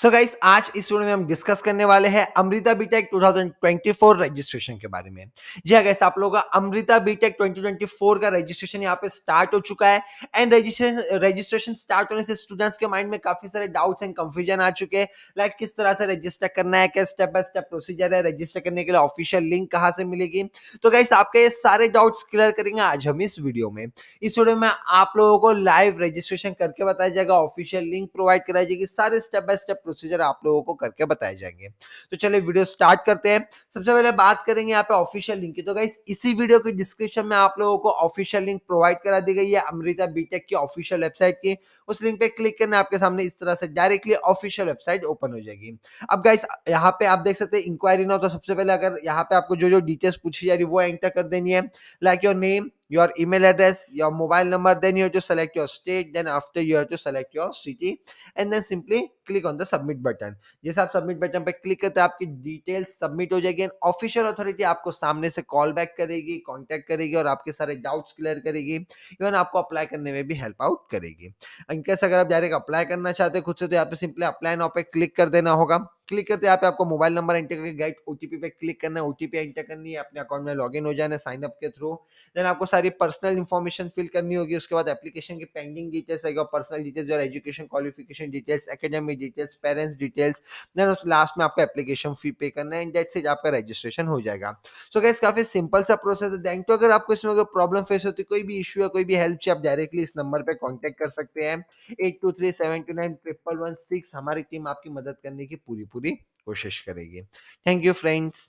सो so guys आज इस video में हम डिस्कस करने वाले हैं अमृता बीटेक 2024 रजिस्ट्रेशन के बारे में जी हाँ गाइस आप लोगों का अमृता बीटेक 2024 का रजिस्ट्रेशन यहाँ पे स्टार्ट हो चुका है एंड रजिस्ट्रेशन रजिस्ट्रेशन स्टार्ट होने से स्टूडेंट्स के माइंड में काफी सारे डाउट्स एंड कंफ्यूजन आ चुके हैं लाइक किस तरह से रजिस्टर करना है क्या स्टेप बाय स्टेप प्रोसीजर है रजिस्टर करने के लिए ऑफिशियल लिंक कहाँ से मिलेगी तो गाइस आपके ये सारे डाउट्स क्लियर करेंगे आज हम इस वीडियो में इस वीडियो में आप लोगों को लाइव रजिस्ट्रेशन करके बताया जाएगा ऑफिशियल लिंक प्रोवाइड कराई जाएगी सारे स्टेप बाय स्टेप प्रोसीजर आप लोगों को करके बताए जाएंगे तो चलिए वीडियो स्टार्ट करते हैं सबसे पहले बात करेंगे यहाँ पे ऑफिशियल लिंक की तो गाइस इसी वीडियो के डिस्क्रिप्शन में आप लोगों को ऑफिशियल लिंक प्रोवाइड करा दी गई है अमृता बीटेक की ऑफिशियल वेबसाइट की उस लिंक पे क्लिक करना आपके सामने इस तरह से डायरेक्टली ऑफिशियल वेबसाइट ओपन हो जाएगी अब गाइस यहाँ पे आप देख सकते हैं इंक्वायरी ना हो तो सबसे पहले अगर यहाँ पे आपको जो जो डिटेल्स पूछी जा रही है वो एंटर कर देनी है like your name your email address, your mobile number, then you have to select your state, then after you have to select your city, and then simply click on the submit button जैसे आप submit button पर click करते हैं आपकी details submit हो जाएगी and official authority आपको सामने से कॉल बैक करेगी कांटेक्ट करेगी और आपके सारे डाउट्स क्लियर करेगी इवन आपको अप्लाई करने में भी हेल्प आउट करेगी इनकेस अगर आप डायरेक्ट अप्लाई करना चाहते हैं खुद से तो यहाँ पे सिंपली अप्लाई नाउ पे क्लिक कर देना होगा क्लिक करते हैं यहाँ पे आपको मोबाइल नंबर एंटर करके गाइड ओटीपी पे क्लिक करना है ओटीपी एंटर करनी है अपने अकाउंट में लॉगिन हो जाना है साइन अप के थ्रू देन आपको सारी पर्सनल इन्फॉर्मेशन फिल करनी होगी उसके बाद एप्लीकेशन की पेंडिंग डिटेल्स आएगी और पर्सनल डिटेल्स और education qualification details academic details parents details then उस लास्ट में आपको एप्लीकेशन फी पे करना है एंड डेट से आपका रजिस्ट्रेशन हो जाएगा सो गैस काफी सिंपल सा प्रोसेस है थैंक तो अगर आपको इसमें कोई प्रॉब्लम फेस होती है कोई भी इशू है कोई भी हेल्प चाहिए आप डायरेक्टली इस नंबर पर कॉन्टेक्ट कर सकते हैं at two three seven two nine triple one six हमारी टीम आपकी मदद करने की पूरी पूरी कोशिश करेगी थैंक यू फ्रेंड्स